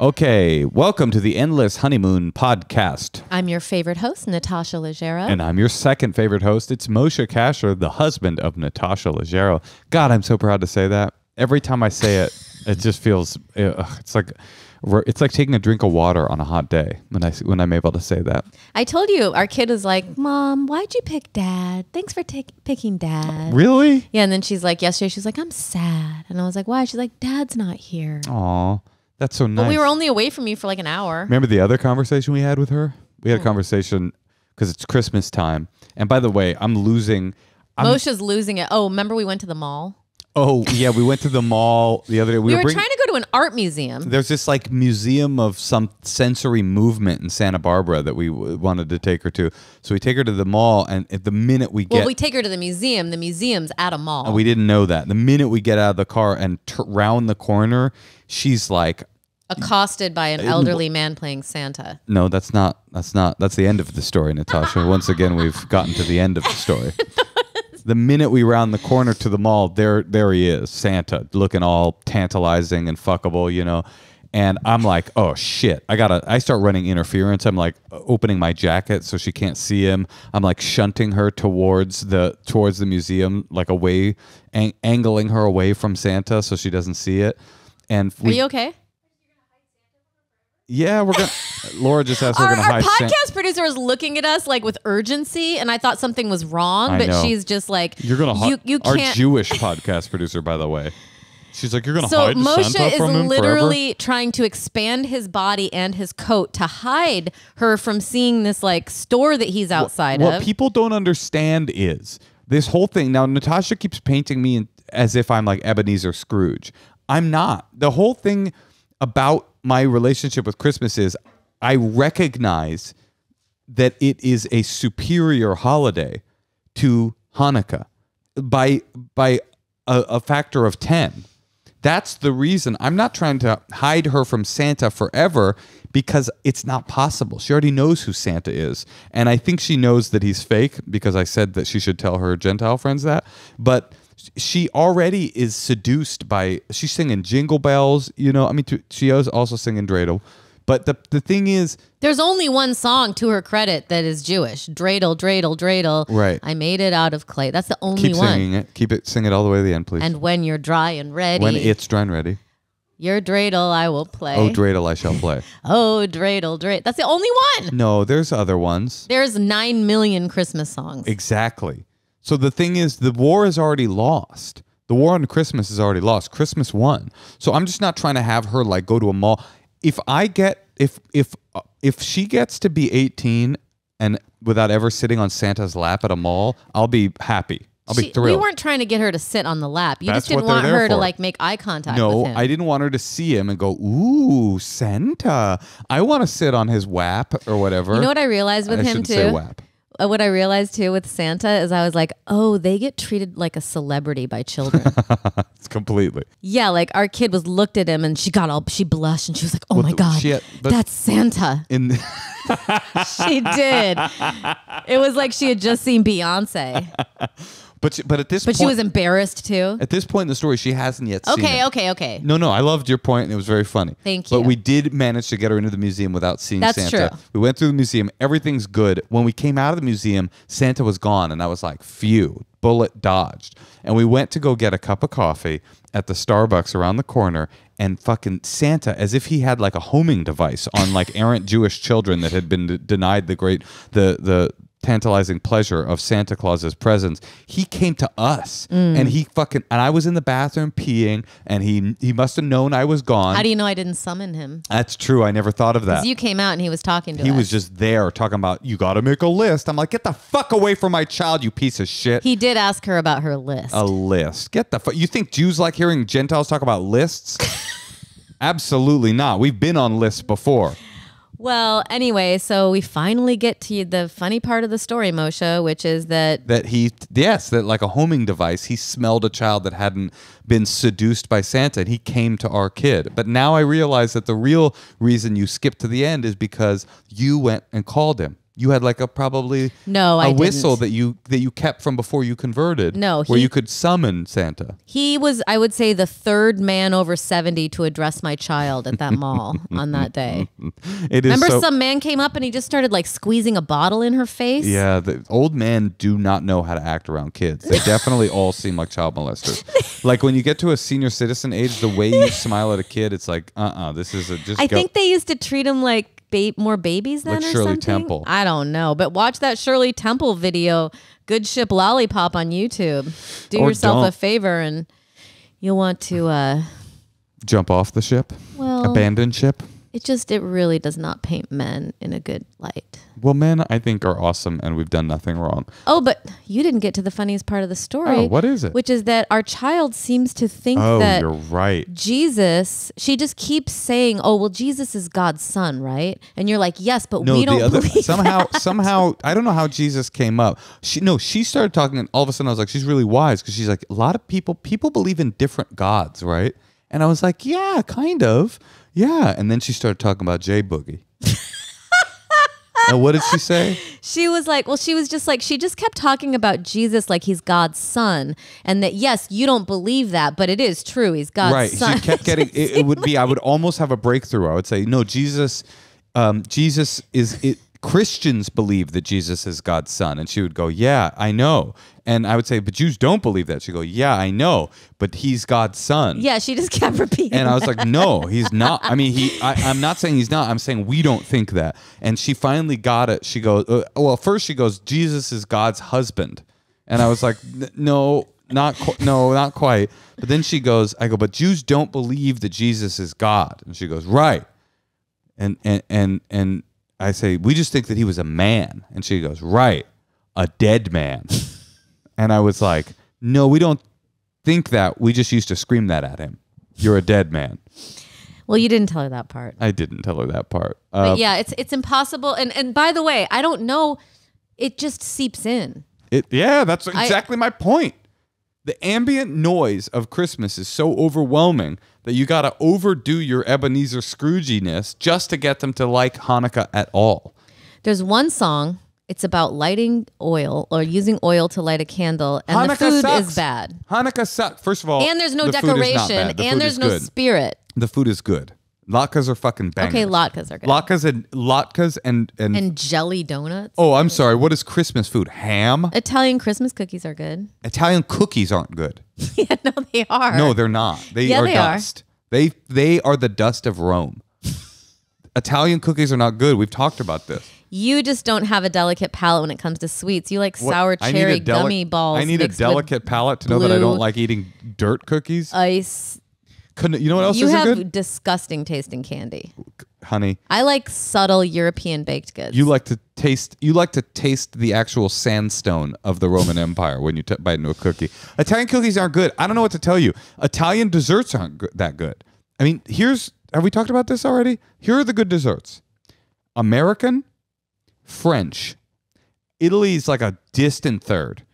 Okay, welcome to the Endless Honeymoon podcast. I'm your favorite host, Natasha Leggero. And I'm your second favorite host. It's Moshe Kasher, the husband of Natasha Leggero. God, I'm so proud to say that. Every time I say it, it just feels eh, it's like it's like taking a drink of water on a hot day when I when I'm able to say that. I told you our kid was like, "Mom, why'd you pick Dad? Thanks for picking Dad." Really? Yeah. And then she's like, yesterday she's like, "I'm sad," and I was like, "Why?" She's like, "Dad's not here." Aw. That's so nice. But we were only away from you for like an hour. Remember the other conversation we had with her? We had a hmm. conversation because it's Christmas time. And by the way, I'm losing. I'm, Moshe's losing it. Oh, remember we went to the mall? Oh yeah, we went to the mall the other day. We, we were, were trying to to an art museum. There's this like museum of some sensory movement in Santa Barbara that we wanted to take her to. So we take her to the mall, and at the minute we get, well, we take her to the museum. The museum's at a mall. And we didn't know that. The minute we get out of the car and round the corner, she's like accosted by an elderly man playing Santa. No, that's not. That's not. That's the end of the story, Natasha. Once again, we've gotten to the end of the story. the minute we round the corner to the mall, there there he is, Santa, looking all tantalizing and fuckable, you know. And I'm like, oh shit! I gotta. I start running interference. I'm like opening my jacket so she can't see him. I'm like shunting her towards the towards the museum, like away, ang- angling her away from Santa so she doesn't see it. And we, are you okay? Yeah, we're gonna. Laura just asked. Our, we're gonna our podcast San producer was looking at us like with urgency, and I thought something was wrong. I but know. she's just like, "You're gonna hide." You, you our can't. Jewish podcast producer, by the way, she's like, "You're gonna so hide Moshe Santa is literally forever? trying to expand his body and his coat to hide her from seeing this like store that he's outside what, of. What people don't understand is this whole thing. Now Natasha keeps painting me as if I'm like Ebenezer Scrooge. I'm not. The whole thing about my relationship with Christmas is I recognize that it is a superior holiday to Hanukkah by by a, a, factor of 10. That's the reason I'm not trying to hide her from Santa forever because it's not possible. She already knows who Santa is. And I think she knows that he's fake because I said that she should tell her Gentile friends that. But she already is seduced by she's singing jingle bells you know i mean she is also singing dreidel but the, the thing is there's only one song to her credit that is jewish dreidel dreidel dreidel right i made it out of clay that's the only keep one singing it keep it sing it all the way to the end please and when you're dry and ready when it's dry and ready your dreidel I will play. Oh, dreidel I shall play. oh, dreidel, dreidel. That's the only one. No, there's other ones. There's nine million Christmas songs. Exactly. So the thing is, the war is already lost. The war on Christmas is already lost. Christmas won. So I'm just not trying to have her like go to a mall. If I get if if if she gets to be 18 and without ever sitting on Santa's lap at a mall, I'll be happy. I'll she, be thrilled. We weren't trying to get her to sit on the lap. You That's just didn't want her for. to like make eye contact. No, I didn't want her to see him and go, "Ooh, Santa! I want to sit on his wap or whatever." You know what I realized with I him too? Uh, what I realized too with Santa is I was like, oh, they get treated like a celebrity by children. it's completely. Yeah, like our kid was looked at him and she got all she blushed and she was like, oh well, my god, had, that's Santa. In she did. It was like she had just seen Beyonce. But but at this but point, she was embarrassed too. At this point in the story, she hasn't yet. Okay, okay, okay. No, no, I loved your point, and it was very funny. Thank you. But we did manage to get her into the museum without seeing That's Santa. True. We went through the museum. Everything's good. When we came out of the museum, Santa was gone, and I was like, "Phew, bullet dodged." And we went to go get a cup of coffee at the Starbucks around the corner, and fucking Santa, as if he had like a homing device on like errant Jewish children that had been d- denied the great the the tantalizing pleasure of Santa Claus's presence, he came to us mm. and he fucking and I was in the bathroom peeing and he he must have known I was gone. How do you know I didn't summon him? That's true. I never thought of that. You came out and he was talking to He us. was just there talking about you got to make a list. I'm like, "Get the fuck away from my child, you piece of shit." He did ask her about her list. A list. Get the fuck You think Jews like hearing Gentiles talk about lists? Absolutely not. We've been on lists before. Well, anyway, so we finally get to the funny part of the story, Moshe, which is that that he yes, that like a homing device, he smelled a child that hadn't been seduced by Santa and he came to our kid. But now I realize that the real reason you skipped to the end is because you went and called him you had like a probably no a I whistle didn't. that you that you kept from before you converted. No, he, where you could summon Santa. He was, I would say, the third man over seventy to address my child at that mall on that day. It is remember so, some man came up and he just started like squeezing a bottle in her face. Yeah, the old men do not know how to act around kids. They definitely all seem like child molesters. like when you get to a senior citizen age, the way you smile at a kid, it's like, uh, uh this is a just. I go. think they used to treat him like ba- more babies than like or Shirley something? Temple. I don't know, but watch that Shirley Temple video, "Good Ship Lollipop" on YouTube. Do or yourself don't. a favor, and you'll want to uh, jump off the ship, well, abandon ship. It just it really does not paint men in a good light. Well, men I think are awesome and we've done nothing wrong. Oh, but you didn't get to the funniest part of the story. Oh, what is it? Which is that our child seems to think oh, that you're right. Jesus, she just keeps saying, "Oh, well Jesus is God's son, right?" And you're like, "Yes, but no, we don't other, believe somehow that. somehow I don't know how Jesus came up. She no, she started talking and all of a sudden I was like, "She's really wise" because she's like, "A lot of people people believe in different gods, right?" And I was like, yeah, kind of. Yeah. And then she started talking about J Boogie. and what did she say? She was like, well, she was just like, she just kept talking about Jesus like he's God's son. And that, yes, you don't believe that, but it is true. He's God's right. son. Right. She kept getting, it, it, would be, I would almost have a breakthrough. I would say, no, Jesus, um, Jesus is, it, Christians believe that Jesus is God's son. And she would go, Yeah, I know. And I would say, but Jews don't believe that. she go, yeah, I know, but he's God's son. Yeah, she just kept repeating. And I was like, no, he's not. I mean, he. I, am not saying he's not. I'm saying we don't think that. And she finally got it. She goes, uh, well, first she goes, Jesus is God's husband, and I was like, no, not no, not quite. But then she goes, I go, but Jews don't believe that Jesus is God, and she goes, right. And and and and I say, we just think that he was a man, and she goes, right, a dead man. And I was like, no, we don't think that. We just used to scream that at him. You're a dead man. Well, you didn't tell her that part. I didn't tell her that part. Uh, but yeah, it's it's impossible. And and by the way, I don't know. It just seeps in. It yeah, that's exactly I, my point. The ambient noise of Christmas is so overwhelming that you got to overdo your Ebenezer Scrooginess just to get them to like Hanukkah at all. There's one song it's about lighting oil or using oil to light a candle, and Hanukkah the food sucks. is bad. Hanukkah sucks. First of all, and there's no the decoration, the and there's no good. spirit. The food is good. Latkes are fucking bad. Okay, latkes are good. Latkes and latkes and and, and jelly donuts. Oh, I'm sorry. What is Christmas food? Ham. Italian Christmas cookies are good. Italian cookies aren't good. yeah, no, they are. No, they're not. They yeah, are they dust. Are. They they are the dust of Rome. Italian cookies are not good. We've talked about this. You just don't have a delicate palate when it comes to sweets. You like sour cherry gummy balls. I need a delicate palate to know that I don't like eating dirt cookies. Ice. Couldn't, you know what else you have disgusting tasting candy, honey. I like subtle European baked goods. You like to taste. You like to taste the actual sandstone of the Roman Empire when you bite into a cookie. Italian cookies aren't good. I don't know what to tell you. Italian desserts aren't that good. I mean, here's have we talked about this already? Here are the good desserts American, French. Italy's like a distant third.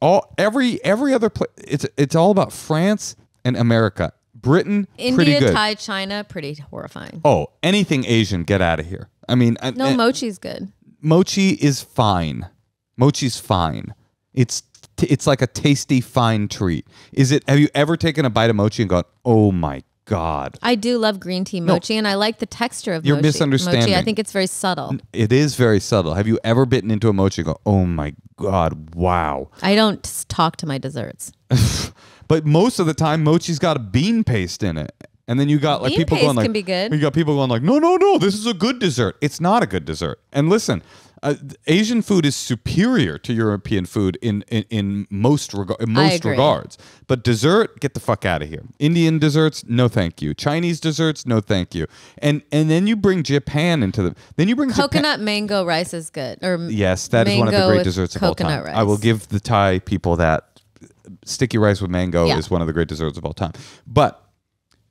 All every every other place it's it's all about France and America. Britain, India, Thai, China, pretty horrifying. Oh, anything Asian, get out of here. I mean, no I, mochi's good. Mochi is fine. Mochi's fine. It's it's like a tasty fine treat. Is it? Have you ever taken a bite of mochi and gone, "Oh my god. I do love green tea mochi, no. and I like the texture of You're mochi. misunderstanding. Mochi, I think it's very subtle. It is very subtle. Have you ever bitten into a mochi and go, oh my god, wow? I don't talk to my desserts. but most of the time, mochi's got a bean paste in it, and then you got like people going like, can be good. you got people going like, no, no, no, this is a good dessert. It's not a good dessert. And listen, uh, Asian food is superior to European food in in, in most regard in most regards. But dessert, get the fuck out of here. Indian desserts, no thank you. Chinese desserts, no thank you. And and then you bring Japan into the then you bring coconut Japan- mango rice is good. Or yes, that is one of the great desserts of all time. Rice. I will give the Thai people that sticky rice with mango yeah. is one of the great desserts of all time. But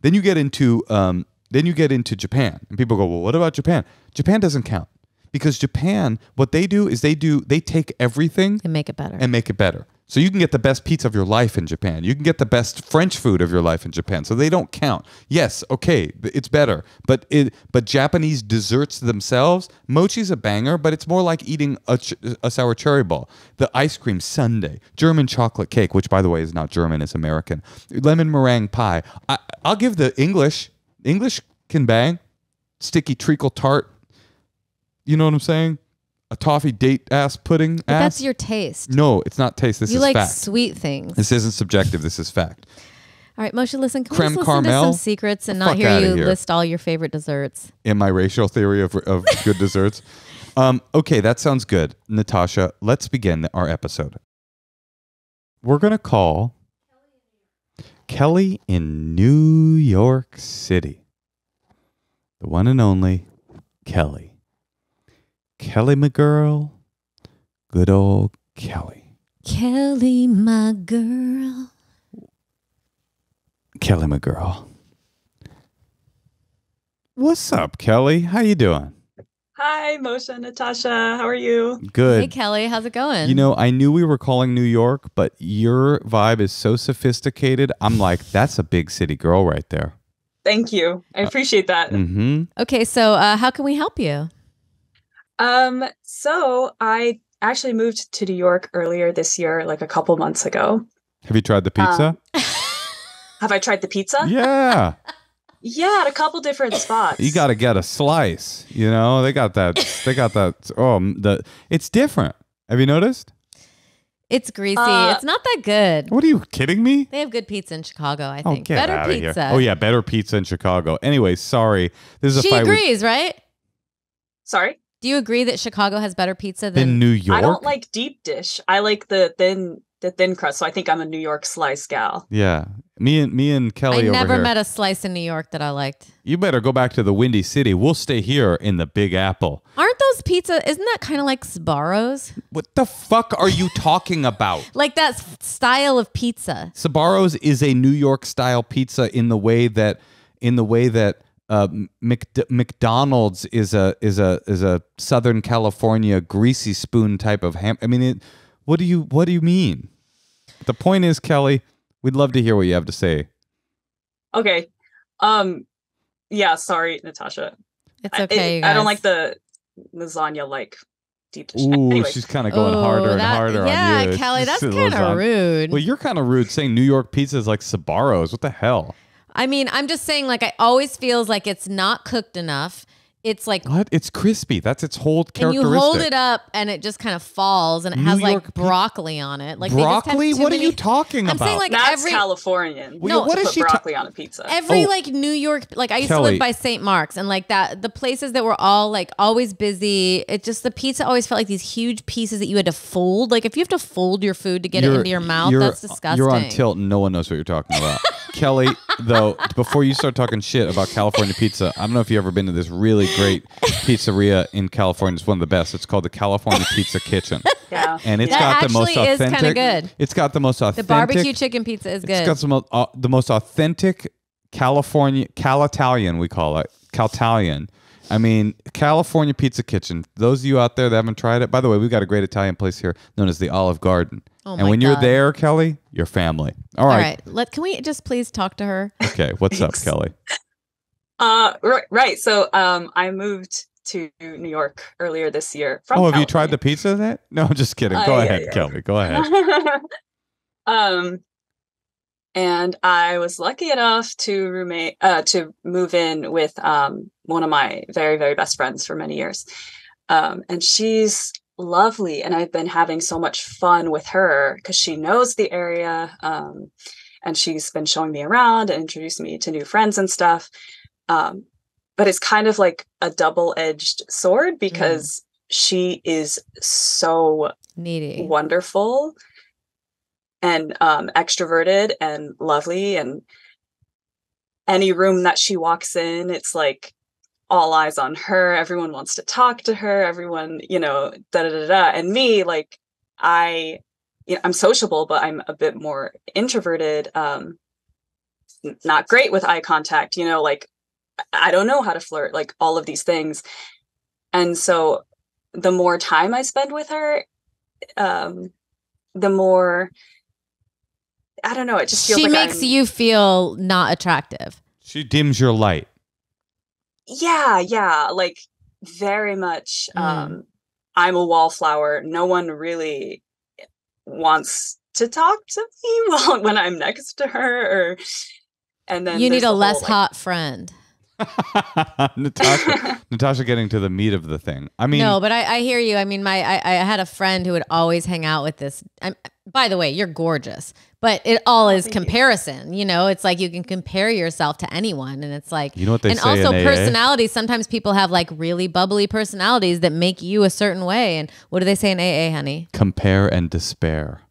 then you get into um, then you get into Japan, and people go, "Well, what about Japan?" Japan doesn't count because Japan, what they do is they do they take everything and make it better and make it better. So you can get the best pizza of your life in Japan. You can get the best French food of your life in Japan. So they don't count. Yes, okay, it's better, but it, but Japanese desserts themselves, mochi's a banger, but it's more like eating a, ch- a sour cherry ball. The ice cream sundae, German chocolate cake, which by the way is not German, it's American. Lemon meringue pie. I, I'll give the English. English can bang. Sticky treacle tart. You know what I'm saying? a toffee date ass pudding. But ass. that's your taste. No, it's not taste. This you is like fact. sweet things. This isn't subjective. This is fact. All right, Moshe, listen. Can Creme we listen to some secrets and not hear you here. list all your favorite desserts? In my racial theory of, of good desserts. Um, okay, that sounds good. Natasha, let's begin our episode. We're going to call Kelly in New York City. The one and only Kelly. Kelly, my girl. Good old Kelly. Kelly, my girl. Kelly, my girl. What's up, Kelly? How you doing? Hi, Moshe, Natasha. How are you? Good. Hey, Kelly. How's it going? You know, I knew we were calling New York, but your vibe is so sophisticated. I'm like, that's a big city girl right there. Thank you. I uh, appreciate that. Uh, mm-hmm. Okay, so uh, how can we help you? Um, so I actually moved to New York earlier this year, like a couple months ago. Have you tried the um, pizza? Um, have I tried the pizza? Yeah. Yeah, at a couple different spots. You got to get a slice. You know, they got that. They got that. Oh, the it's different. Have you noticed? It's greasy. Uh, it's not that good. What are you kidding me? They have good pizza in Chicago. I oh, think oh, better pizza. Here. Oh yeah, better pizza in Chicago. Anyway, sorry. This is she a fight agrees, with- right? Sorry. Do you agree that Chicago has better pizza than, New York? I don't like deep dish. I like the thin the thin crust. So I think I'm a New York slice gal. Yeah. Me and me and Kelly. I never here. met a slice in New York that I liked. You better go back to the Windy City. We'll stay here in the Big Apple. Aren't those pizza? Isn't that kind of like Sbarro's? What the fuck are you talking about? like that style of pizza. Sbarro's is a New York style pizza in the way that in the way that uh, Mc, McDonald's is a is a is a Southern California greasy spoon type of ham. I mean, it, what do you what do you mean? The point is, Kelly, we'd love to hear what you have to say. Okay. Um. Yeah. Sorry, Natasha. It's okay. I, it, I don't like the lasagna like deep. Ooh, anyway. she's kind of going Ooh, harder and harder yeah, on you. Yeah, Kelly, that's kind of rude. Well, you're kind of rude saying New York pizza is like Sabaros. What the hell? I mean, I'm just saying, like, it always feels like it's not cooked enough. It's like what? It's crispy. That's its whole characteristic. And you hold it up, and it just kind of falls, and it New has York like broccoli on it. Like broccoli? What many... are you talking I'm about? Saying, like, That's every... Californian. Well, no, put she broccoli on a pizza? Every oh. like New York, like I used Kelly. to live by St. Mark's, and like that, the places that were all like always busy. It just the pizza always felt like these huge pieces that you had to fold. Like if you have to fold your food to get you're, it into your mouth, that's disgusting. You're on tilt, no one knows what you're talking about. Kelly, though, before you start talking shit about California pizza, I don't know if you've ever been to this really great pizzeria in California. It's one of the best. It's called the California Pizza Kitchen. Yeah. And it's that got the most authentic. Is good. It's got the most authentic. The barbecue chicken pizza is good. It's got some, uh, the most authentic California, Calitalian, we call it, Calitalian I mean, California Pizza Kitchen. Those of you out there that haven't tried it, by the way, we've got a great Italian place here known as the Olive Garden. Oh and when God. you're there, Kelly, your family. All right. Let can we just please talk to her? Okay. What's up, Kelly? Uh, right, right. So um, I moved to New York earlier this year. From oh, have California. you tried the pizza? That no, I'm just kidding. Go uh, ahead, yeah, yeah. Kelly. Go ahead. um, and I was lucky enough to roommate uh, to move in with um, one of my very very best friends for many years, um, and she's lovely, and I've been having so much fun with her because she knows the area, um, and she's been showing me around and introducing me to new friends and stuff. Um, but it's kind of like a double edged sword mm-hmm. because mm. she is so needy, wonderful, and um, extroverted and lovely and any room that she walks in it's like all eyes on her everyone wants to talk to her everyone you know da da da da and me like i you know, i'm sociable but i'm a bit more introverted um not great with eye contact you know like i don't know how to flirt like all of these things and so the more time i spend with her um the more I don't know. It just feels she like makes I'm, you feel not attractive. She dims your light. Yeah, yeah, like very much. Mm. Um, I'm a wallflower. No one really wants to talk to me while when I'm next to her, or and then you need a less whole, like, hot friend. Natasha, Natasha, getting to the meat of the thing. I mean, no, but I, I hear you. I mean, my I, I, had a friend who would always hang out with this. I'm, by the way, you're gorgeous, but it all oh, is comparison. You. know, it's like you can compare yourself to anyone, and it's like you know what they and say. And also, personalities. Sometimes people have like really bubbly personalities that make you a certain way. And what do they say in AA, honey? Compare and despair.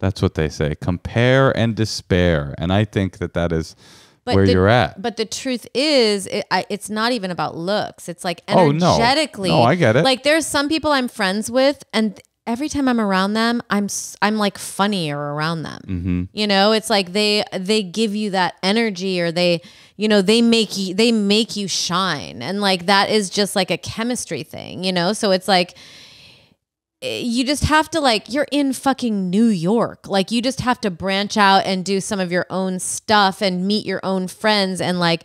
That's what they say. Compare and despair. And I think that that is but where the, you're at. But the truth is, it, I, it's not even about looks. It's like energetically. Oh, no. no, I get it. Like there's some people I'm friends with, and every time I'm around them, I'm I'm like funnier around them. Mm -hmm. You know, it's like they they give you that energy, or they you know they make you they make you shine, and like that is just like a chemistry thing. You know, so it's like you just have to like you're in fucking New York. Like you just have to branch out and do some of your own stuff and meet your own friends and like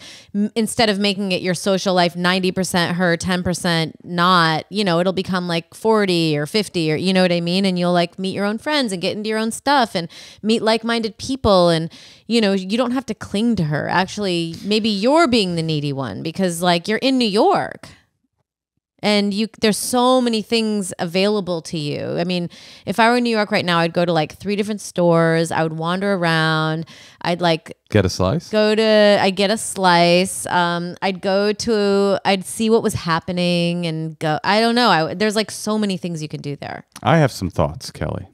instead of making it your social life 90% her, 10% not, you know, it'll become like 40 or 50 or you know what I mean and you'll like meet your own friends and get into your own stuff and meet like-minded people and you know, you don't have to cling to her. Actually, maybe you're being the needy one because like you're in New York and you there's so many things available to you i mean if i were in new york right now i'd go to like three different stores i would wander around i'd like get a slice go to i'd get a slice um, i'd go to i'd see what was happening and go i don't know I, there's like so many things you can do there i have some thoughts kelly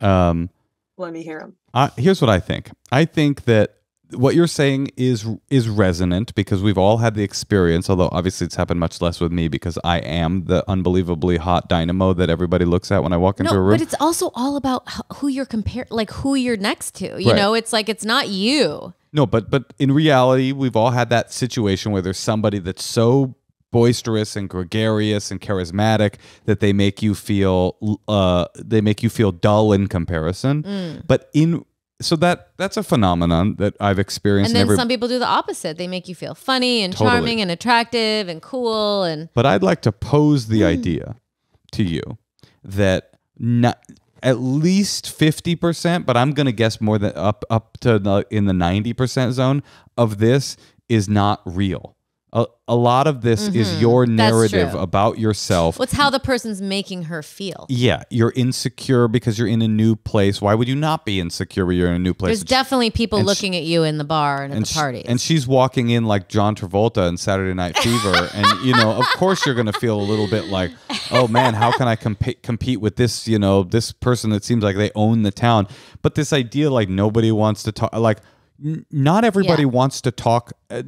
um, let me hear them here's what i think i think that what you're saying is is resonant because we've all had the experience although obviously it's happened much less with me because i am the unbelievably hot dynamo that everybody looks at when i walk into a room but it's also all about who you're compared like who you're next to you right. know it's like it's not you no but but in reality we've all had that situation where there's somebody that's so boisterous and gregarious and charismatic that they make you feel uh, they make you feel dull in comparison. Mm. But in so that that's a phenomenon that I've experienced. And then every... some people do the opposite. They make you feel funny and totally. charming and attractive and cool and But I'd like to pose the hmm. idea to you that not at least 50%, but I'm going to guess more than up up to the, in the 90% zone of this is not real a, a lot of this mm -hmm. is mm-hmm. your narrative about yourself. What's how the person's making her feel. Yeah, you're insecure because you're in a new place. Why would you not be insecure when you're in a new place? There's definitely people looking she, at you in the bar and, and the party. and she's walking in like John Travolta in Saturday Night Fever, and you know, of course, you're going to feel a little bit like, oh man, how can I compete compete with this? You know, this person that seems like they own the town. But this idea, like nobody wants to talk, like. Not everybody yeah. wants to talk uh,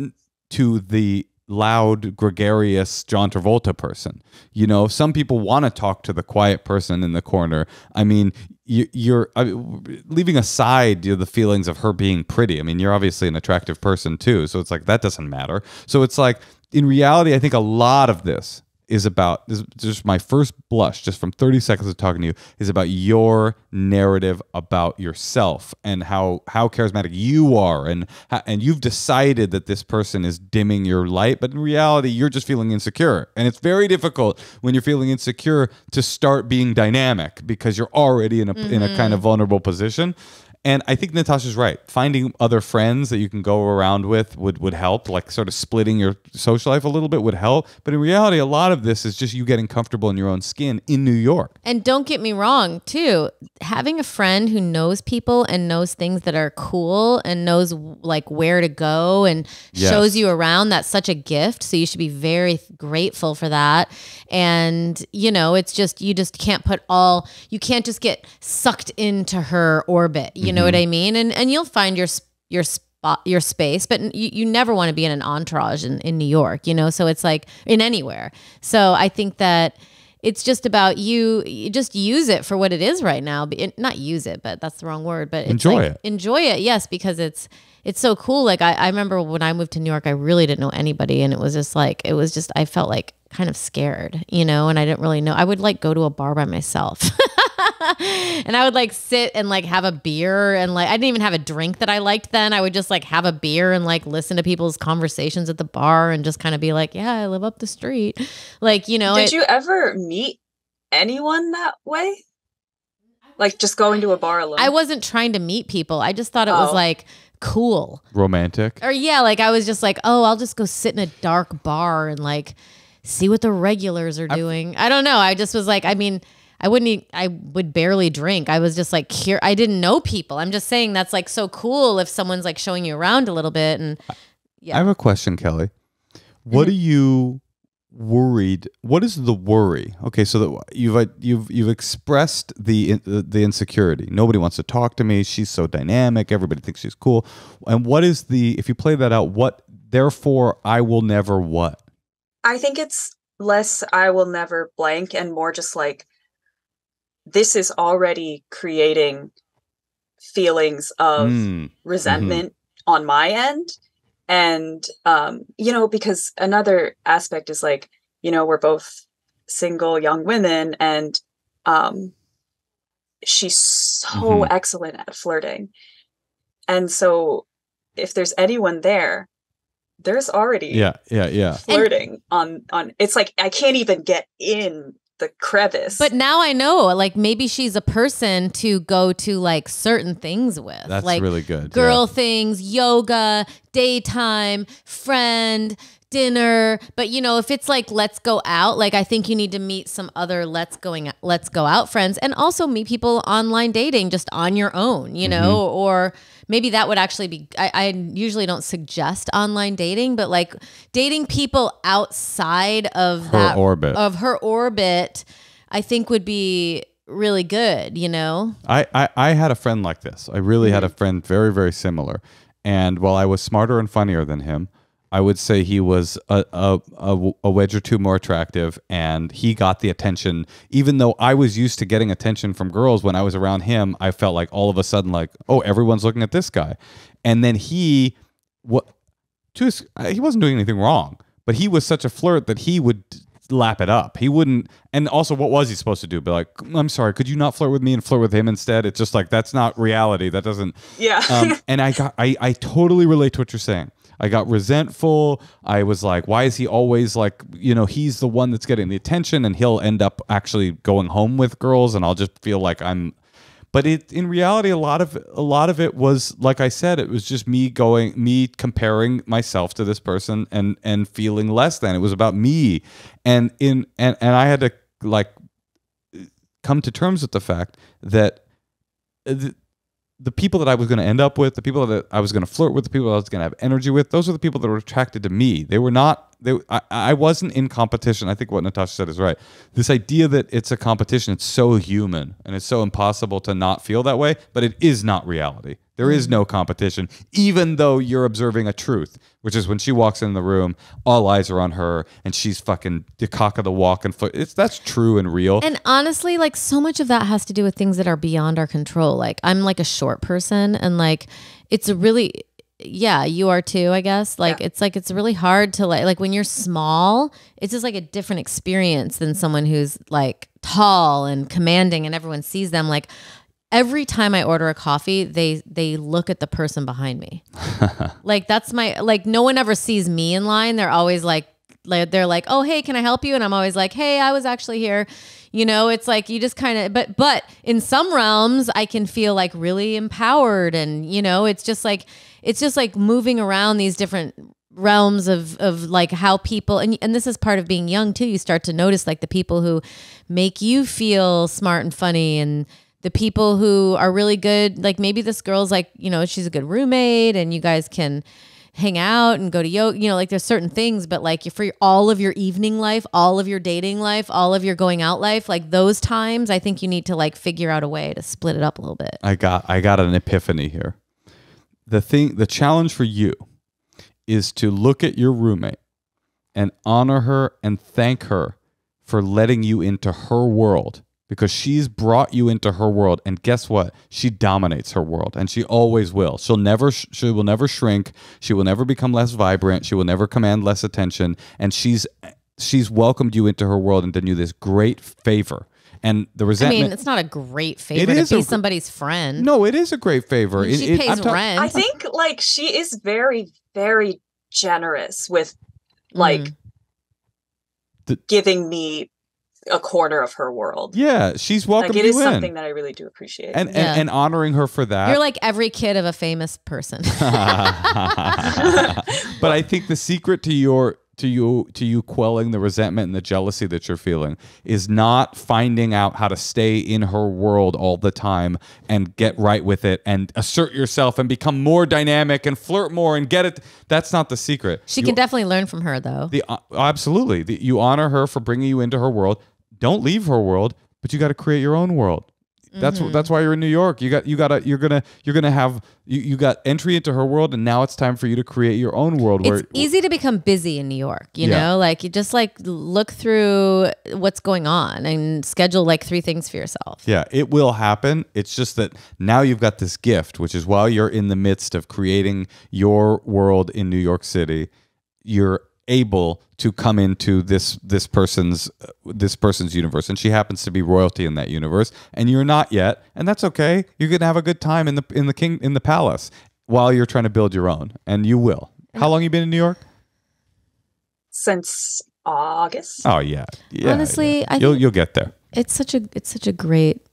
to the loud, gregarious John Travolta person. You know, some people want to talk to the quiet person in the corner. I mean, you, are I mean, leaving aside you know, the feelings of her being pretty. I mean, you're obviously an attractive person too. So it's like, that doesn't matter. So it's like, in reality, I think a lot of this is about this is just my first blush just from 30 seconds of talking to you is about your narrative about yourself and how how charismatic you are and and you've decided that this person is dimming your light but in reality you're just feeling insecure and it's very difficult when you're feeling insecure to start being dynamic because you're already in a mm -hmm. in a kind of mm-hmm. vulnerable position and I think Natasha's right. Finding other friends that you can go around with would, would help. Like sort of splitting your social life a little bit would help. But in reality, a lot of this is just you getting comfortable in your own skin in New York. And don't get me wrong, too. Having a friend who knows people and knows things that are cool and knows like where to go and yes. shows you around, that's such a gift. So you should be very grateful for that. And, you know, it's just, you just can't put all, you can't just get sucked into her orbit. You you know what mm-hmm. I mean? And and you'll find your your spot your space, but you, you never want to be in an entourage in, in New York, you know? So it's like in anywhere. So I think that it's just about you, you just use it for what it is right now. It, not use it, but that's the wrong word, but enjoy like, it. Enjoy it. Yes. Because it's, it's so cool. Like I, I remember when I moved to New York, I really didn't know anybody. And it was just like, it was just, I felt like kind of scared, you know, and I didn't really know. I would like go to a bar by myself. and I would like sit and like have a beer and like I didn't even have a drink that I liked then. I would just like have a beer and like listen to people's conversations at the bar and just kind of be like, yeah, I live up the street. Like, you know. Did it, you ever meet anyone that way? Like just going to a bar alone? I wasn't trying to meet people. I just thought it oh. was like cool. Romantic. Or yeah, like I was just like, oh, I'll just go sit in a dark bar and like see what the regulars are doing. I don't know. I just was like, I mean, I wouldn't. Eat, I would barely drink. I was just like here. I didn't know people. I'm just saying that's like so cool if someone's like showing you around a little bit. And yeah, I have a question, Kelly. What are you worried? What is the worry? Okay, so that you've uh, you've you've expressed the the insecurity. Nobody wants to talk to me. She's so dynamic. Everybody thinks she's cool. And what is the if you play that out? What therefore I will never what? I think it's less I will never blank and more just like this is already creating feelings of mm. resentment mm-hmm. on my end and um, you know because another aspect is like you know we're both single young women and um, she's so mm-hmm. excellent at flirting and so if there's anyone there there's already yeah yeah yeah flirting and, on on it's like i can't even get in the crevice. But now I know, like maybe she's a person to go to like certain things with. That's like really good. Girl yeah. things, yoga, daytime, friend, dinner but you know if it's like let's go out like i think you need to meet some other let's going let's go out friends and also meet people online dating just on your own you mm-hmm. know mm -hmm. or maybe that would actually be I, I, usually don't suggest online dating but like dating people outside of her that orbit of her orbit i think would be really good you know i i, I had a friend like this i really mm -hmm. had a mm-hmm. friend very very similar and while I was smarter and funnier than him, I would say he was a, a, a, a, wedge or two more attractive, and he got the attention. Even though I was used to getting attention from girls when I was around him, I felt like all of a sudden, like, oh, everyone's looking at this guy. And then he, what, to his, uh, he wasn't doing anything wrong, but he was such a flirt that he would lap it up. He wouldn't. And also, what was he supposed to do? Be like, I'm sorry, could you not flirt with me and flirt with him instead? It's just like that's not reality. That doesn't. Yeah. um, and I got, I, I totally relate to what you're saying. I got resentful. I was like, why is he always like, you know, he's the one that's getting the attention and he'll end up actually going home with girls and I'll just feel like I'm but it in reality, a lot of a lot of it was like I said, it was just me going, me comparing myself to this person and and feeling less than. It was about me, and in and and I had to like come to terms with the fact that. the the people that I was going to end up with, the people that I was going to flirt with, the people I was going to have energy with, those are the people that were attracted to me. They were not they, I, I wasn't in competition. I think what Natasha said is right. This idea that it's a competition, it's so human and it's so impossible to not feel that way, but it is not reality. There is no mm-hmm. competition, even though you're observing a truth, which is when she walks in the room, all eyes are on her, and she's fucking the cock of the walk and foot. It's that's true and real. And honestly, like so much of that has to do with things that are beyond our control. Like I'm like a short person, and like it's a really yeah, you are too, I guess. Like yeah. it's like it's really hard to like like when you're small, it's just like a different experience than someone who's like tall and commanding and everyone sees them like every time I order a coffee, they they look at the person behind me. like that's my like no one ever sees me in line. They're always like like they're like, "Oh, hey, can I help you?" and I'm always like, "Hey, I was actually here." You know, it's like you just kind of but but in some realms I can feel like really empowered and you know, it's just like it's just like moving around these different realms of of like how people and and this is part of being young too you start to notice like the people who make you feel smart and funny and the people who are really good like maybe this girl's like you know she's a good roommate and you guys can hang out and go to yoga you know like there's certain things but like for your, all of your evening life all of your dating life all of your going out life like those times i think you need to like figure out a way to split it up a little bit i got i got an epiphany here the thing the challenge for you is to look at your roommate and honor her and thank her for letting you into her world because she's brought you into her world and guess what she dominates her world and she always will she'll never she will never shrink she will never become less vibrant she will never command less attention and she's she's welcomed you into her world and done you this great favor and the resentment. I mean, it's not a great favor to be somebody's friend. No, it is a great favor. It, she it, pays ta- rent. I think like she is very, very generous with like mm. the, giving me a corner of her world. Yeah, she's welcome. Like, it is in. something that I really do appreciate, and, and, yeah. and honoring her for that. You're like every kid of a famous person. but I think the secret to your to you to you quelling the resentment and the jealousy that you're feeling is not finding out how to stay in her world all the time and get right with it and assert yourself and become more dynamic and flirt more and get it that's not the secret she you, can definitely learn from her though the uh, absolutely the, you honor her for bringing you into her world don't leave her world but you got to create your own world Mm-hmm. That's that's why you're in New York. You got you got you're gonna you're gonna have you, you got entry into her world, and now it's time for you to create your own world. Where, it's easy to become busy in New York. You yeah. know, like you just like look through what's going on and schedule like three things for yourself. Yeah, it will happen. It's just that now you've got this gift, which is while you're in the midst of creating your world in New York City, you're able to come into this this person's this person's universe and she happens to be royalty in that universe and you're not yet and that's okay you're going to have a good time in the in the king in the palace while you're trying to build your own and you will how long you been in new york since august oh yeah, yeah honestly yeah. I you'll you'll get there it's such a it's such a great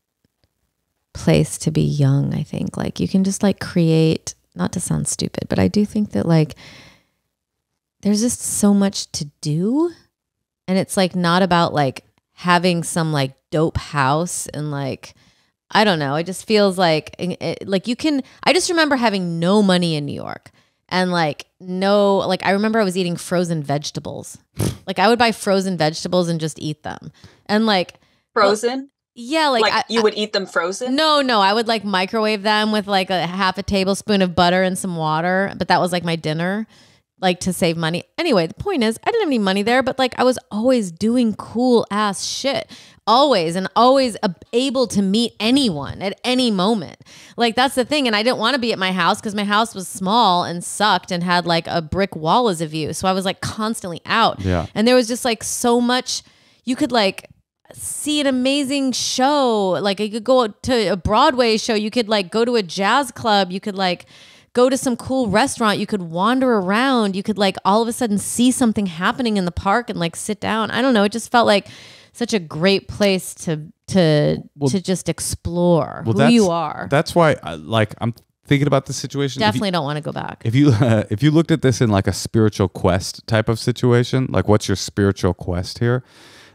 place to be young i think like you can just like create not to sound stupid but i do think that like there's just so much to do. And it's like not about like having some like dope house and like, I don't know. It just feels like, it, eh, like you can, I just remember having no money in New York and like no like i remember i was eating frozen vegetables like i would buy frozen vegetables and just eat them and like frozen well, yeah like, like I, you would I, eat them frozen no no i would like microwave them with like a half a tablespoon of butter and some water but that was like my dinner like to save money. Anyway, the point is, I didn't have any money there, but like I was always doing cool ass shit, always and always able to meet anyone at any moment. Like that's the thing. And I didn't want to be at my house because my house was small and sucked and had like a brick wall as a view. So I was like constantly out. Yeah. And there was just like so much you could like see an amazing show. Like you could go to a Broadway show, you could like go to a jazz club, you could like go to some cool restaurant. You could wander around. You could like all of a sudden see something happening in the park and like sit down. I don't know. It just felt like such a great place to to well, to just explore well, who you are. That's why, like, I'm thinking about the situation. Definitely you, don't want to go back. If you uh, if you looked at this in like a spiritual quest type of situation, like what's your spiritual quest here?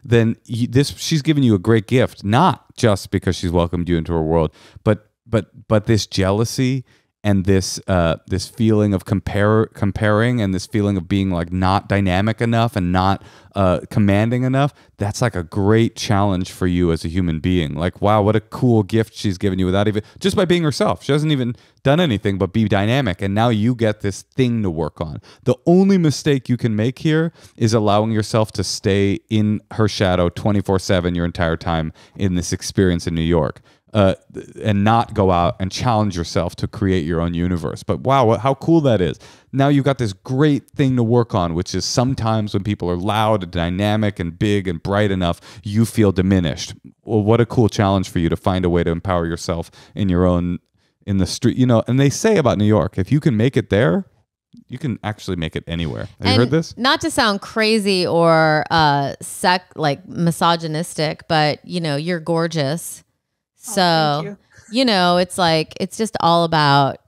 Then you, this she's giving you a great gift, not just because she's welcomed you into her world, but but but this jealousy and this uh, this feeling of compare comparing and this feeling of being like not dynamic enough and not uh, commanding enough that's like a great challenge for you as a human being like wow what a cool gift she's given you without even just by being herself she hasn't even done anything but be dynamic and now you get this thing to work on the only mistake you can make here is allowing yourself to stay in her shadow 24/7 your entire time in this experience in New York uh, and not go out and challenge yourself to create your own universe. But wow, how cool that is. Now you've got this great thing to work on, which is sometimes when people are loud and dynamic and big and bright enough, you feel diminished. Well, what a cool challenge for you to find a way to empower yourself in your own, in the street. You know, and they say about New York, if you can make it there, you can actually make it anywhere. Have and you heard this? Not to sound crazy or uh, sec like misogynistic, but you know, you're gorgeous Oh, so, you. you know, it's like, it's just all about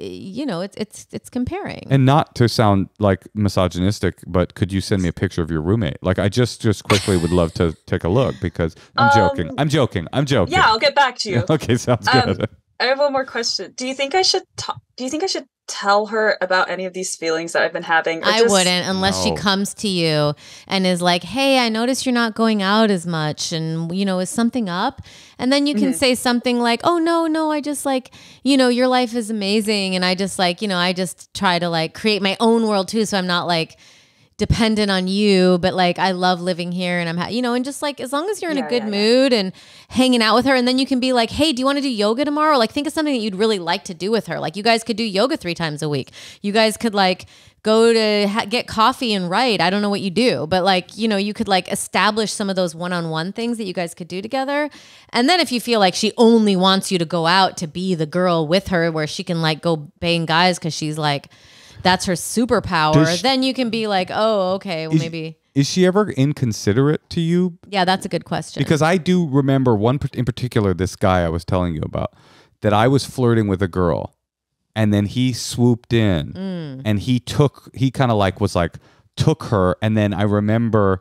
you know, it's it's it's comparing. And not to sound like misogynistic, but could you send me a picture of your roommate? Like I just just quickly would love to take a look because I'm um, joking. I'm joking. I'm joking. Yeah, I'll get back to you. okay, sounds um, good. I have one more question. Do you think I should talk? Do you think I should tell her about any of these feelings that I've been having. I just, wouldn't unless no. she comes to you and is like, "Hey, I notice you're not going out as much and you know, is something up?" And then you can mm -hmm. say something like, "Oh no, no, I just like, you know, your life is amazing and I just like, you know, I just try to like create my own world too so I'm not like dependent on you, but like I love living here and I'm you know, and just like as long as you're in yeah, a good yeah, mood yeah. and hanging out with her and then you can be like, "Hey, do you want to do yoga tomorrow?" like think of something that you'd really like to do with her. Like you guys could do yoga 3 times a week. You guys could like go to get coffee and write. I don't know what you do, but like, you know, you could like establish some of those one -on -one things that you guys could do together. And then if you feel like she only wants you to go out to be the girl with her where she can like go bang guys cuz she's like that's her superpower, she, then you can be like, oh, okay, well, is, maybe. Is she ever inconsiderate to you? Yeah, that's a good question. Because I do remember one in particular, this guy I was telling you about, that I was flirting with a girl and then he swooped in mm. and he took, he kind of like was like, took her. And then I remember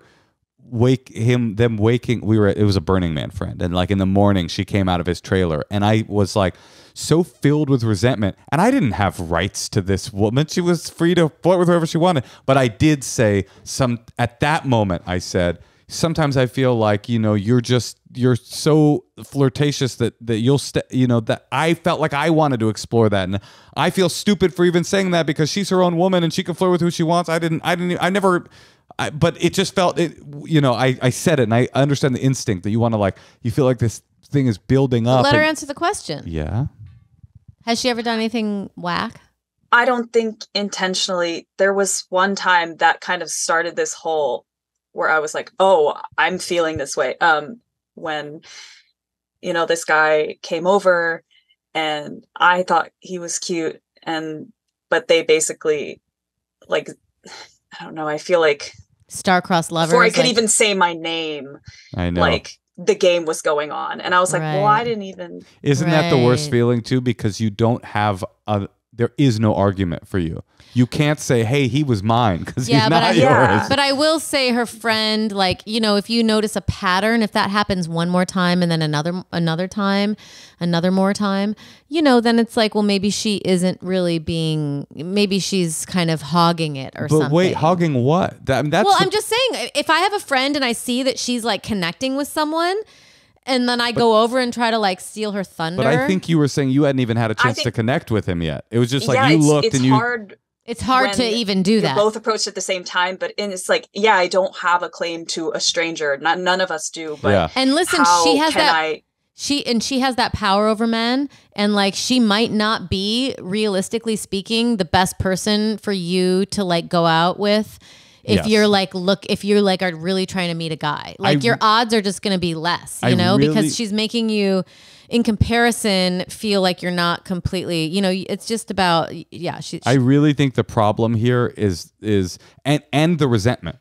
wake him them waking we were it was a burning man friend and like in the morning she came out of his trailer and i was like so filled with resentment and i didn't have rights to this woman she was free to flirt with whoever she wanted but i did say some at that moment i said sometimes i feel like you know you're just you're so flirtatious that that you'll st- you know that i felt like i wanted to explore that and i feel stupid for even saying that because she's her own woman and she can flirt with who she wants i didn't i didn't i never I, but it just felt it you know I, I said it and i understand the instinct that you want to like you feel like this thing is building up let her answer the question yeah has she ever done anything whack i don't think intentionally there was one time that kind of started this whole where i was like oh i'm feeling this way um when you know this guy came over and i thought he was cute and but they basically like I don't know. I feel like star-crossed lovers. Before I could like, even say my name, I know. Like the game was going on, and I was like, right. "Well, I didn't even." Isn't right. that the worst feeling too? Because you don't have a, there is no argument for you. You can't say, "Hey, he was mine," because yeah, he's not I, yours. Yeah. But I will say, her friend, like you know, if you notice a pattern, if that happens one more time and then another, another time, another more time, you know, then it's like, well, maybe she isn't really being, maybe she's kind of hogging it or but something. But wait, hogging what? That, I mean, that's well, I'm just saying, if I have a friend and I see that she's like connecting with someone and then I but, go over and try to like steal her thunder. But I think you were saying you hadn't even had a chance think, to connect with him yet. It was just like yeah, you it's, looked it's and you. Hard it's hard to even do that. Both approached at the same time, but it's like, yeah, I don't have a claim to a stranger. Not none of us do. But yeah. and listen, she has that. I, she and she has that power over men and like she might not be realistically speaking the best person for you to like go out with if yes. you're like, look, if you're like, are really trying to meet a guy, like I, your odds are just going to be less, you I know, really, because she's making you, in comparison, feel like you're not completely, you know, it's just about, yeah. She, she I really think the problem here is, is, and, and the resentment,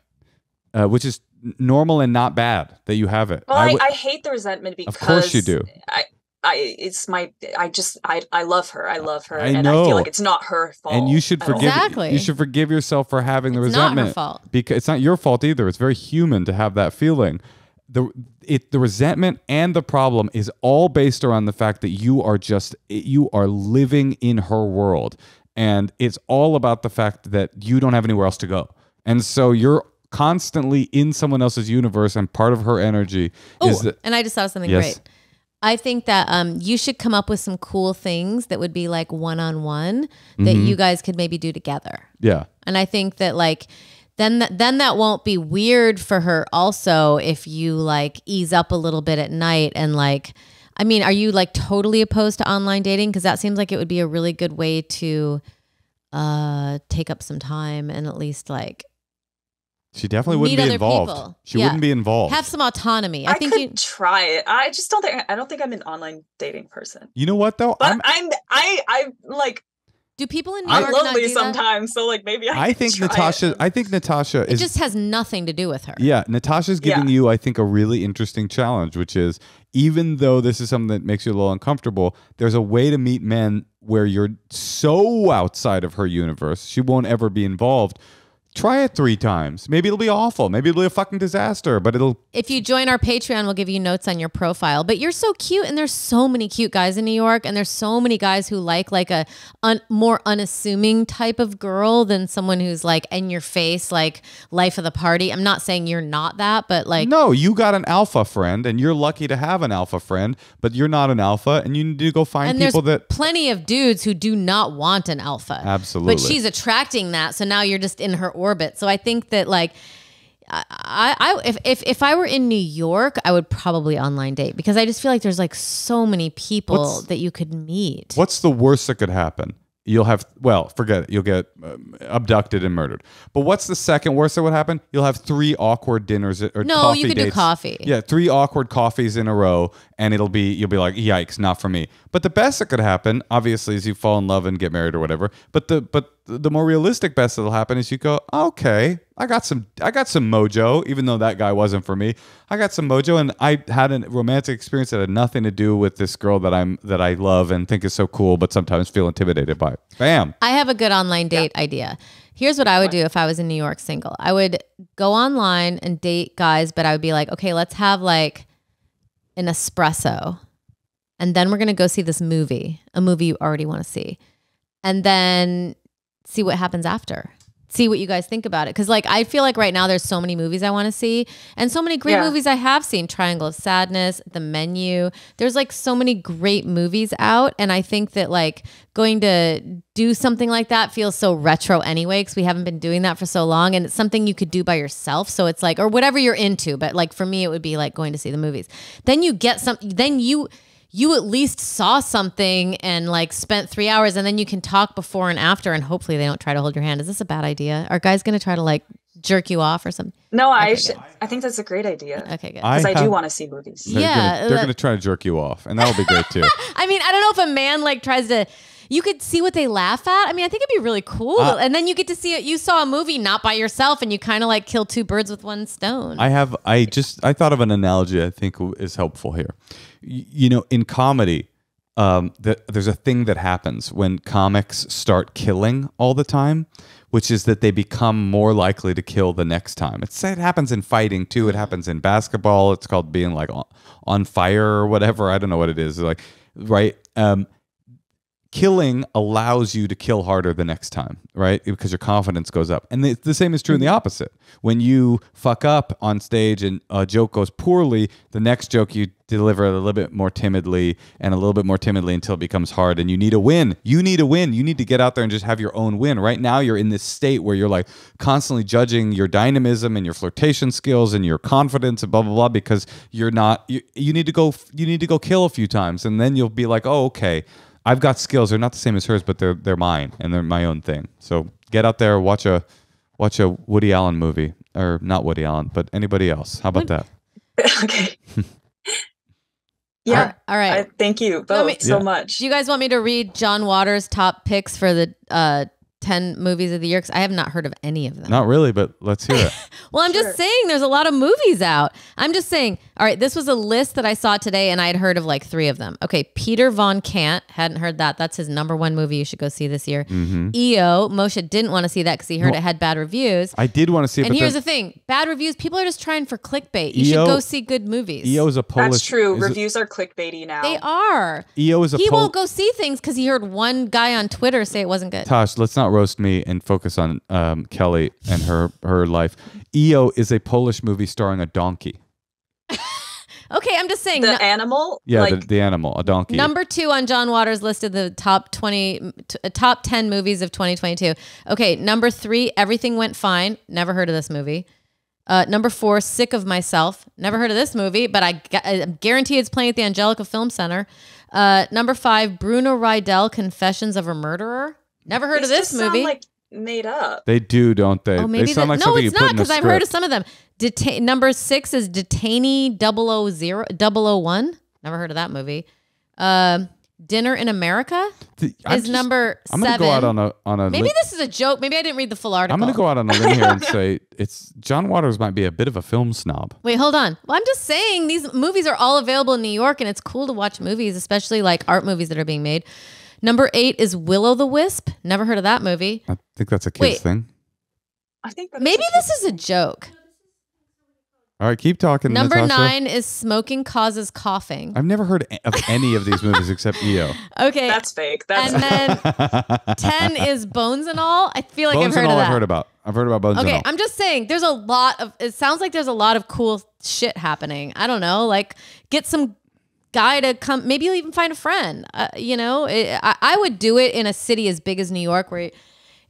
uh, which is normal and not bad that you have it. Well, I, hate the resentment because of course you do. I, I it's my I just I I love her. I love her I and know. I feel like it's not her fault. And you should forgive exactly. you should forgive yourself for having the it's resentment. Not her fault. Because it's not your fault either. It's very human to have that feeling. The it the resentment and the problem is all based around the fact that you are just you are living in her world and it's all about the fact that you don't have anywhere else to go. And so you're constantly in someone else's universe and part of her energy Ooh, is that, and I just saw something yes. great. I think that um, you should come up with some cool things that would be like one on one that mm-hmm. you guys could maybe do together. Yeah. And I think that like then th- then that won't be weird for her also if you like ease up a little bit at night and like I mean, are you like totally opposed to online dating because that seems like it would be a really good way to uh take up some time and at least like she definitely wouldn't be involved. People. She yeah. wouldn't be involved. Have some autonomy. I, I think you try it. I just don't think I don't think I'm an online dating person. You know what though? But I'm, I'm I am i am i i like do people in New York I'm lonely sometimes, that? so like maybe I. I think Natasha. It. I think Natasha is, it just has nothing to do with her. Yeah, Natasha's giving yeah. you, I think, a really interesting challenge, which is even though this is something that makes you a little uncomfortable, there's a way to meet men where you're so outside of her universe, she won't ever be involved. Try it three times. Maybe it'll be awful. Maybe it'll be a fucking disaster, but it'll. If you join our Patreon, we'll give you notes on your profile. But you're so cute, and there's so many cute guys in New York, and there's so many guys who like like a un more unassuming type of girl than someone who's like in your face, like life of the party. I'm not saying you're not that, but like. No, you got an alpha friend, and you're lucky to have an alpha friend, but you're not an alpha, and you need to go find people that. Plenty of dudes who do not want an alpha. Absolutely. But she's attracting that, so now you're just in her orbit orbit. So I think that like I, I if, if if I were in New York, I would probably online date because I just feel like there's like so many people What's- that you could meet. What's the worst that could happen? you'll have well forget it you'll get um, abducted and murdered but what's the second worst that would happen you'll have three awkward dinners or no you could dates. do coffee yeah three awkward coffees in a row and it'll be you'll be like yikes not for me but the best that could happen obviously is you fall in love and get married or whatever but the but the more realistic best that'll happen is you go okay I got some I got some mojo, even though that guy wasn't for me. I got some mojo and I had a romantic experience that had nothing to do with this girl that I'm that I love and think is so cool, but sometimes feel intimidated by. Bam. I have a good online date yeah. idea. Here's what I would do if I was in New York single. I would go online and date guys, but I would be like, okay, let's have like an espresso. And then we're gonna go see this movie, a movie you already wanna see. And then see what happens after see what you guys think about it. Cause like I feel like right now there's so many movies I want to see and so many great yeah. movies I have seen. Triangle of Sadness, The Menu. There's like so many great movies out. And I think that like going to do something like that feels so retro anyway, because we haven't been doing that for so long. And it's something you could do by yourself. So it's like, or whatever you're into. But like for me, it would be like going to see the movies. Then you get some then you you at least saw something and like spent three hours and then you can talk before and after and hopefully they don't try to hold your hand. Is this a bad idea? Are guys going to try to like jerk you off or something? No, okay, I sh- I think that's a great idea. Okay, good. Because I, I, do have, want to see movies. They're yeah, gonna, they're that, gonna try to jerk you off, and that'll be great too. I mean, I don't know if a man like tries to you could see what they laugh at. I mean, I think it'd be really cool. Uh, and then you get to see it. You saw a movie not by yourself, and you kind of like kill two birds with one stone. I have. I just. I thought of an analogy. I think is helpful here. you know, in comedy. Um, there's a thing that happens when comics start killing all the time, which is that they become more likely to kill the next time. It's, it happens in fighting too. It happens in basketball. It's called being like on, on fire or whatever. I don't know what it is. Like, right? Um, killing allows you to kill harder the next time, right? Because your confidence goes up. And the, the same is true in the mm-hmm. opposite. When you fuck up on stage and a joke goes poorly, the next joke you deliver a little bit more timidly and a little bit more timidly until it becomes hard and you need a win. You need a win. You need to get out there and just have your own win. Right now you're in this state where you're like constantly judging your dynamism and your flirtation skills and your confidence and blah blah blah because you're not you, you need to go you need to go kill a few times and then you'll be like, "Oh, okay. I've got skills. They're not the same as hers, but they're they're mine and they're my own thing. So get out there, watch a watch a Woody Allen movie, or not Woody Allen, but anybody else. How about that? okay. yeah. All right. I, thank you both me, so yeah. much. Do you guys want me to read John Waters' top picks for the uh, 10 movies of the year? Because I have not heard of any of them. Not really, but let's hear it. well, I'm sure. just saying there's a lot of movies out. I'm just saying all right, this was a list that I saw today, and I had heard of like three of them. Okay, Peter Von Kant hadn't heard that. That's his number one movie you should go see this year. Mm-hmm. EO Moshe didn't want to see that because he heard well, it had bad reviews. I did want to see it. And here's the thing: bad reviews. People are just trying for clickbait. You EO, should go see good movies. EO is a Polish. That's true. Reviews are clickbaity now. They are. EO is a. He Pol- won't go see things because he heard one guy on Twitter say it wasn't good. Tosh, let's not roast me and focus on um, Kelly and her her life. EO is a Polish movie starring a donkey. Okay, I'm just saying. The no, animal? Yeah, like, the, the, animal, a donkey. Number two on John Waters' list of the top 20, uh, top 10 movies of 2022. Okay, number three, Everything Went Fine. Never heard of this movie. Uh, number four, Sick of Myself. Never heard of this movie, but I, I guarantee it's playing at the Angelica Film Center. Uh, number five, Bruno Rydell, Confessions of a Murderer. Never heard These of this movie. like made up. They do, don't they? Oh, maybe they sound that, like no, it's not because I've heard of some of them. Detain number six is Detainee 001. Never heard of that movie. Uh, Dinner in America is just, number I'm gonna seven. go out on a on a. Maybe this is a joke. Maybe I didn't read the full article. I'm gonna go out on a limb here and say it's John Waters might be a bit of a film snob. Wait, hold on. Well, I'm just saying these movies are all available in New York, and it's cool to watch movies, especially like art movies that are being made. Number eight is Willow the Wisp. Never heard of that movie. I think that's a kids Wait, thing. I think maybe this is a joke. All right, keep talking. Number Natasha. nine is smoking causes coughing. I've never heard of any of these movies except EO. Okay, that's fake. That's and then ten is Bones and All. I feel like Bones I've heard and all of I've heard about. I've heard about Bones. Okay, and all. I'm just saying. There's a lot of. It sounds like there's a lot of cool shit happening. I don't know. Like get some guy to come. Maybe you'll even find a friend. Uh, you know, it, I, I would do it in a city as big as New York where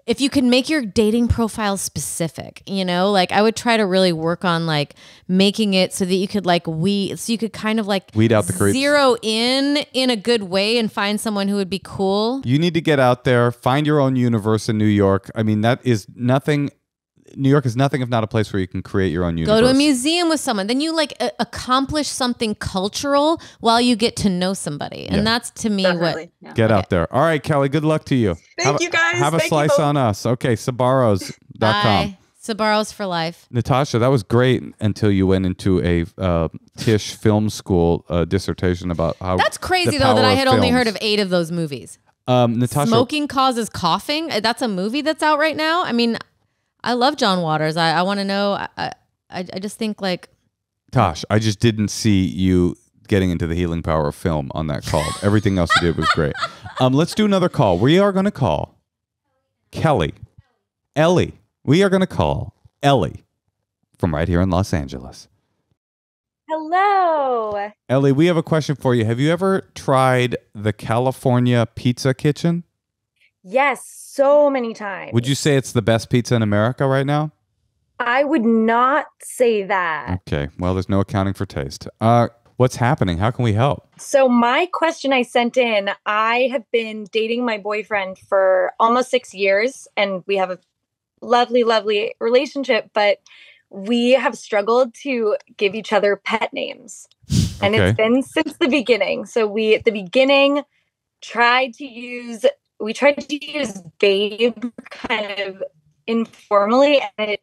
if you can make your dating profile specific, you know, like I would try to really work on like making it so that you could like weed, so you could kind of like weed out the creeps. zero in in a good way and find someone who would be cool. You need to get out there, find your own universe in New York. I mean, that is nothing New York is nothing if not a place where you can create your own universe. Go to a museum with someone, then you like accomplish something cultural while you get to know somebody, and yeah. that's to me Definitely. what. Yeah. Get okay. out there. All right, Kelly. Good luck to you. Thank have you guys. A, have Thank a slice on us. Okay, Sabaros.com. Sabaros for life. Natasha, that was great until you went into a uh, film school uh, dissertation about how. That's crazy though that I had only heard of eight of those movies. Um, Natasha, smoking causes coughing. That's a movie that's out right now. I mean, I love John Waters. I, I want to know. I, I I just think like. Tosh, I just didn't see you getting into the healing power of film on that call. Everything else you did was great. Um, let's do another call. We are going to call Kelly, Ellie. We are going to call Ellie from right here in Los Angeles. Hello. Ellie, we have a question for you. Have you ever tried the California Pizza Kitchen? Yes so many times. Would you say it's the best pizza in America right now? I would not say that. Okay. Well, there's no accounting for taste. Uh, what's happening? How can we help? So, my question I sent in I have been dating my boyfriend for almost six years, and we have a lovely, lovely relationship, but we have struggled to give each other pet names. And it's been since the beginning. So, we at the beginning tried to use we tried to use babe kind of informally and it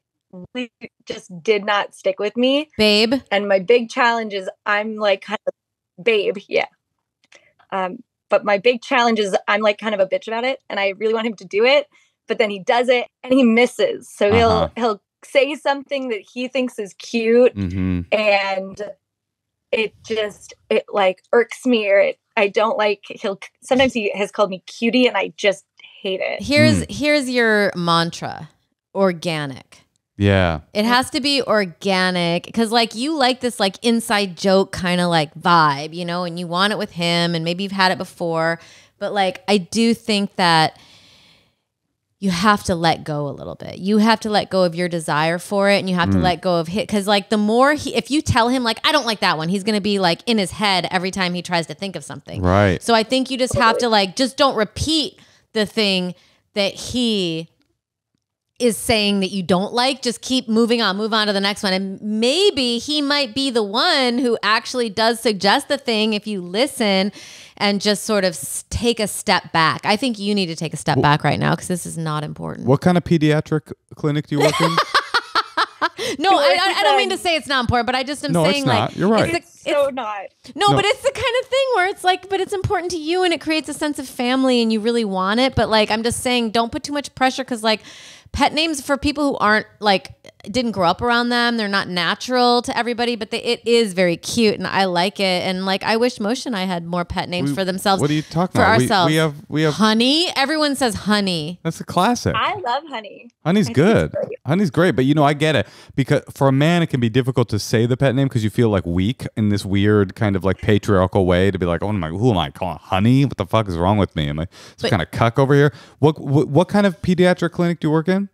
really just did not stick with me. Babe. And my big challenge is I'm like kind of babe, yeah. Um, but my big challenge is I'm like kind of a bitch about it and I really want him to do it, but then he does it and he misses. So he'll uh-huh. he'll say something that he thinks is cute mm-hmm. and it just it like irks me or it I don't like he'll sometimes he has called me cutie and I just hate it. Here's mm. here's your mantra. Organic. Yeah. It has to be organic cuz like you like this like inside joke kind of like vibe, you know, and you want it with him and maybe you've had it before, but like I do think that you have to let go a little bit. You have to let go of your desire for it and you have mm. to let go of it cuz like the more he if you tell him like I don't like that one, he's going to be like in his head every time he tries to think of something. Right. So I think you just have to like just don't repeat the thing that he is saying that you don't like, just keep moving on, move on to the next one. And maybe he might be the one who actually does suggest the thing if you listen and just sort of take a step back. I think you need to take a step back right now because this is not important. What kind of pediatric clinic do you work in? no, I, I, don't mean to say it's not important, but I just am no, saying like you're right. It's, the, it's so not. No, no, but it's the kind of thing where it's like, but it's important to you, and it creates a sense of family, and you really want it. But like, I'm just saying, don't put too much pressure because like pet names for people who aren't like didn't grow up around them. They're not natural to everybody, but they, it is very cute, and I like it. And like, I wish Moshe and I had more pet names we, for themselves. What are you talking for about? ourselves? We, we, have we have honey. Everyone says honey. That's a classic. I love honey. Honey's I good. Great. Honey's great, but you know, I get it because for a man, it can be difficult to say the pet name because you feel like weak in this weird kind of like patriarchal way to be like, oh my, who am I calling honey? What the fuck is wrong with me? Am I some but, kind of cuck over here? What, what what kind of pediatric clinic do you work in?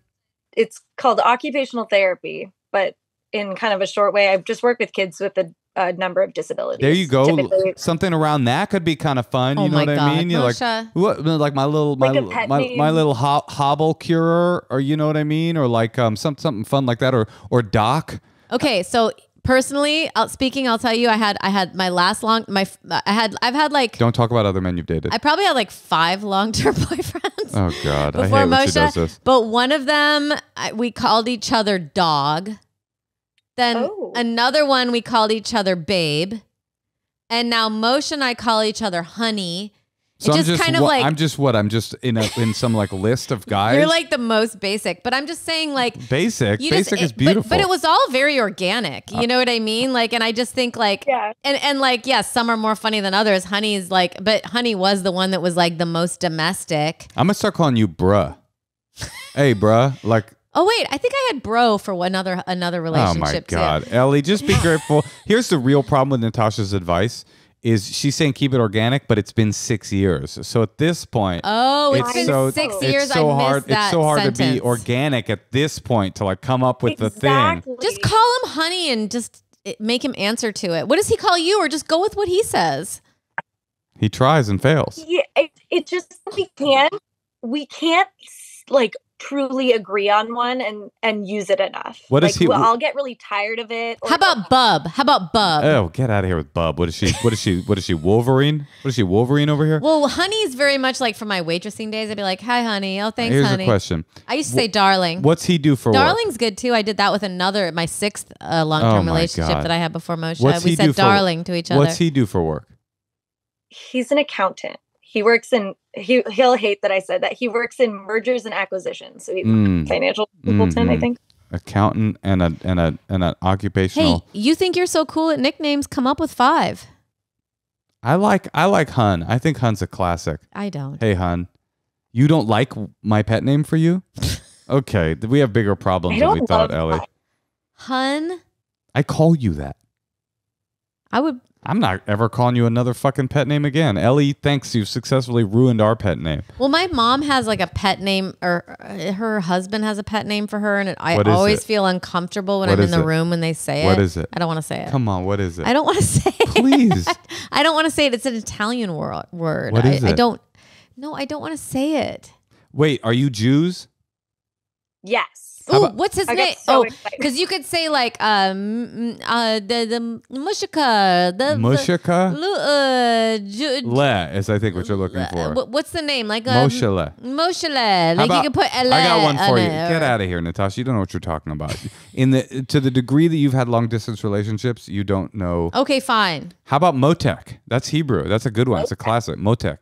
it's called occupational therapy, but in kind of a short way, I have just worked with kids with a, a number of disabilities. There you go. Typically. Something around that could be kind of fun. Oh you know what God. I mean? You're like, what, like my little, my, my, my, little ho hobble curer, or you know what I mean? Or like um, some, something fun like that, or, or doc. Okay. So personally out speaking i'll tell you i had i had my last long my i had i've had like don't talk about other men you've dated i probably had like five long-term boyfriends oh god before I hate moshe but one of them I, we called each other dog then oh. another one we called each other babe and now moshe and i call each other honey so I'm just kind of like I'm just what I'm just in a, in some like list of guys. You're like the most basic, but I'm just saying like basic. basic just, beautiful, but, but, it was all very organic. Uh, you uh, know what I mean? Like, and I just think like yeah. and and like yes, yeah, some are more funny than others. Honey's like, but Honey was the one that was like the most domestic. I'm gonna start calling you bruh. hey, bruh, like. Oh wait, I think I had bro for another another relationship. Oh my god, too. Ellie, just be grateful. Here's the real problem with Natasha's advice is she's saying keep it organic, but it's been six years. So at this point, oh, it's, it's been so, six it's years. So I hard, it's so hard sentence. to be organic at this point to like come up with exactly. the thing. Just call him honey and just eh, make him answer to it. What does he call you, or just go with what he says? He tries and fails. Yeah, it, it just we can not we can't like truly agree on one and and use it enough. What like, is he? Well, I'll get really tired of it. How about Bub? How about Bub? Oh, get out of here with Bub. What is she? What is she? What is she? Wolverine? What is she? Wolverine over here? Well, honey's very much like from my waitressing days. I'd be like, "Hi, honey. Oh, thanks, Here's honey." Here's a question. I used to say, "Darling." What's he do for? Darling's work? good too. I did that with another my sixth uh, long-term oh relationship God. that I had before Moshe. What's we said "darling" for, to each other. What's he do for work? He's an accountant he works in he he'll hate that I said that. He works in mergers and acquisitions. So he's mm. financial consultant, mm-hmm. I think. Accountant and a and a and an occupational. Hey, you think you're so cool at nicknames? Come up with five. I like I like Hun. I think Hun's a classic. I don't. Hey Hun, you don't like my pet name for you? okay, we have bigger problems than we thought, Ellie. Hun. I call you that. I would I'm not ever calling you another fucking pet name again. Ellie, thanks. You've successfully ruined our pet name. Well, my mom has like a pet name, or uh, her husband has a pet name for her, and it, I always it? feel uncomfortable when what I'm in the it? room when they say what it. What is it? I don't want to say it. Come on, what is it? I don't want to say it. Please. I don't want to say it. It's an Italian word. What is I, it? I don't. No, I don't want to say it. Wait, are you Jews? Yes. Oh, what's his I name? So oh, because you could say like um mm, uh the the Mushika the Mushika the, uh, Le is I think what you're looking for. What's the name? Like um, Moshele. Moshele. Like about, you can put I got one for you. It. Get out of here, Natasha. You don't know what you're talking about. In the to the degree that you've had long distance relationships, you don't know. Okay, fine. How about Motek? That's Hebrew. That's a good one. It's a classic. Motek.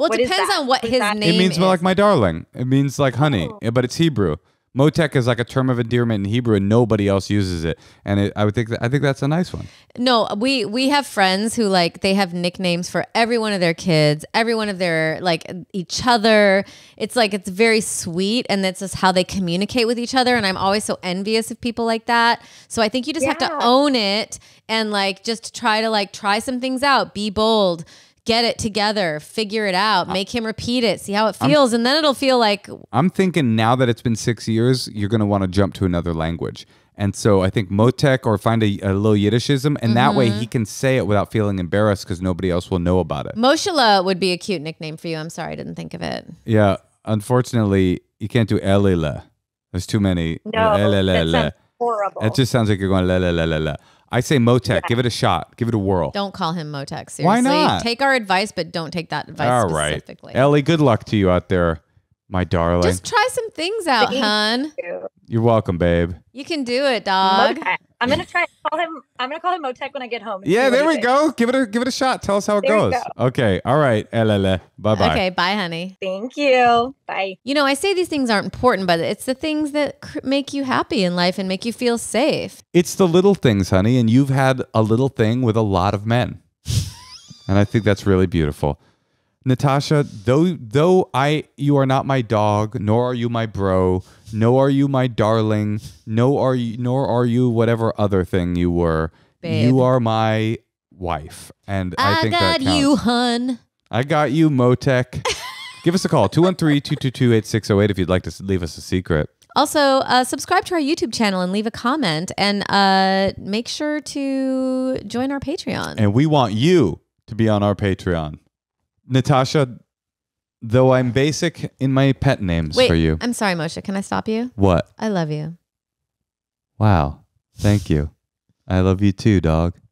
Well, it what depends on what, what his name. It means is. like my darling. It means like honey, oh. but it's Hebrew. Motek is like a term of endearment in Hebrew, and nobody else uses it. And it, I would think that, I think that's a nice one. No, we we have friends who like they have nicknames for every one of their kids, every one of their like each other. It's like it's very sweet, and that's just how they communicate with each other. And I'm always so envious of people like that. So I think you just yeah. have to own it and like just try to like try some things out, be bold get it together, figure it out, make him repeat it, see how it feels, I'm, and then it'll feel like. I'm thinking now that it's been six years, you're going to want to jump to another language. And so I think Motek or find a, a little Yiddishism, and mm -hmm. that way he mm-hmm. can say it without feeling embarrassed because nobody else will know about it. Moshala would be a cute nickname for you. I'm sorry, I didn't think of it. Yeah, unfortunately, you can't do Elila. There's too many. No, that sounds horrible. It just sounds like you're going la la la la la. I say Motec. Give it a shot. Give it a whirl. Don't call him Motec. Seriously. Why not? Take our advice, but don't take that advice All right. specifically. Ellie, good luck to you out there. My darling. Just try some things out, Thank hun. You. You're welcome, babe. You can do it, dog. Okay, I'm gonna try call him. I'm gonna call him Motec when I get home. Yeah, there we go. Give it a give it a shot. Tell us how it there goes. Go. Okay. All right. Elele. Bye bye. Okay. Bye, honey. Thank you. Bye. You know, I say these things aren't important, but it's the things that make you happy in life and make you feel safe. It's the little things, honey, and you've had a little thing with a lot of men, and I think that's really beautiful. Natasha, though though I you are not my dog, nor are you my bro, no are you my darling, no are you nor are you whatever other thing you were. Babe. You are my wife. And I, I think got you, hun. I got you, Motec. Give us a call, 213-222-8608 if you'd like to leave us a secret. Also, uh, subscribe to our YouTube channel and leave a comment and uh, make sure to join our Patreon. And we want you to be on our Patreon. Natasha, though I'm basic in my pet names Wait, for you. I'm sorry, Moshe. Can I stop you? What? I love you. Wow. Thank you. I love you too, dog.